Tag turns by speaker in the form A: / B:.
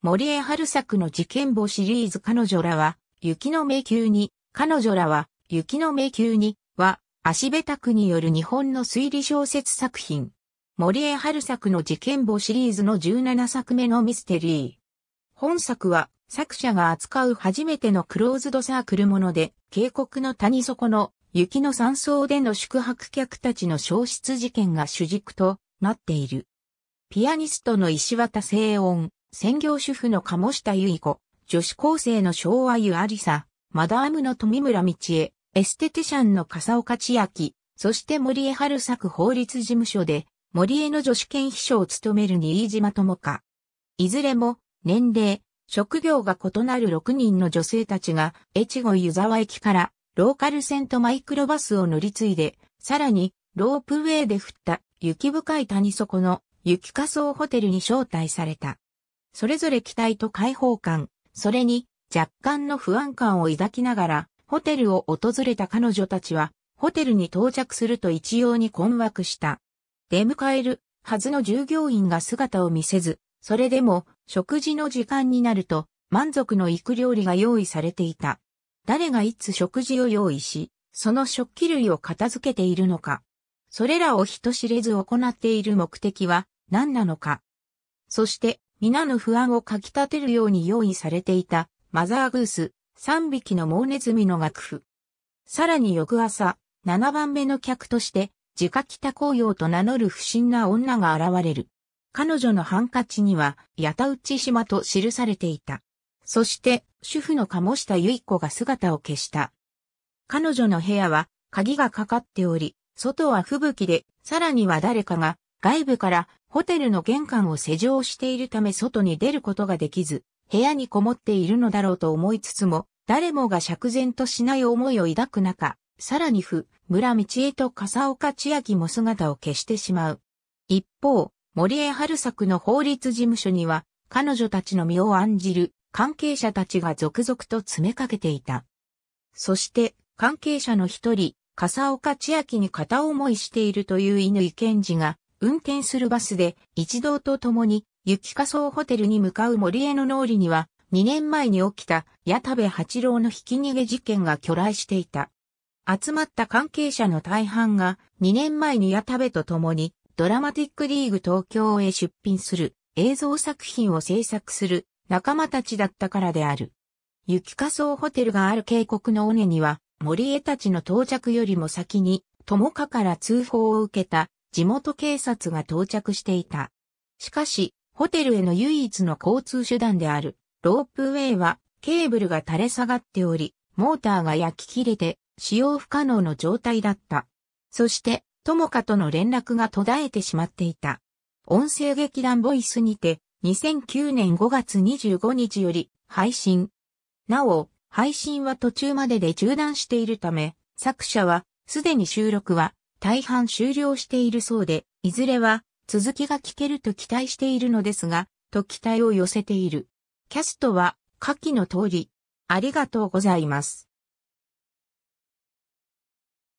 A: 森江春作の事件簿シリーズ彼女らは、雪の迷宮に、彼女らは、雪の迷宮に、は、足部拓による日本の推理小説作品。森江春作の事件簿シリーズの17作目のミステリー。本作は、作者が扱う初めてのクローズドサークルもので、渓谷の谷底の雪の山荘での宿泊客たちの消失事件が主軸となっている。ピアニストの石渡清音。専業主婦の鴨下由衣子、女子高生の昭和湯ありさ、マダームの富村道江、エステティシャンの笠岡千明、そして森江春作法律事務所で、森江の女子研秘書を務める新島智香。いずれも、年齢、職業が異なる6人の女性たちが、越後湯沢駅から、ローカル線とマイクロバスを乗り継いで、さらに、ロープウェイで降った雪深い谷底の雪仮想ホテルに招待された。それぞれ期待と解放感、それに若干の不安感を抱きながら、ホテルを訪れた彼女たちは、ホテルに到着すると一様に困惑した。出迎えるはずの従業員が姿を見せず、それでも食事の時間になると満足のいく料理が用意されていた。誰がいつ食事を用意し、その食器類を片付けているのか。それらを人知れず行っている目的は何なのか。そして皆の不安をかき立てるように用意されていた、マザーグース、3匹のモーネズミの楽譜。さらに翌朝、7番目の客として、自家北紅葉と名乗る不審な女が現れる。彼女のハンカチには、八田内島と記されていた。そして、主婦の鴨下結子が姿を消した。彼女の部屋は、鍵がかかっており、外は吹雪で、さらには誰かが、外部からホテルの玄関を施錠しているため外に出ることができず、部屋にこもっているのだろうと思いつつも、誰もが釈然としない思いを抱く中、さらに府、村道へと笠岡千秋も姿を消してしまう。一方、森江春作の法律事務所には、彼女たちの身を案じる関係者たちが続々と詰めかけていた。そして、関係者の一人、笠岡千秋に片思いしているという犬井健二が、運転するバスで一同と共に雪仮装ホテルに向かう森江の脳裏には2年前に起きた矢田部八郎のひき逃げ事件が巨来していた。集まった関係者の大半が2年前に矢田部と共にドラマティックリーグ東京へ出品する映像作品を制作する仲間たちだったからである。雪仮装ホテルがある渓谷の尾根には森江たちの到着よりも先に友果から通報を受けた地元警察が到着していた。しかし、ホテルへの唯一の交通手段であるロープウェイはケーブルが垂れ下がっており、モーターが焼き切れて使用不可能の状態だった。そして、友果との連絡が途絶えてしまっていた。音声劇団ボイスにて、2009年5月25日より配信。なお、配信は途中までで中断しているため、作者は、すでに収録は大半終了しているそうで、いずれは続きが聞けると期待しているのですが、と期待を寄せている。キャストは下記の通り、ありがとうございます。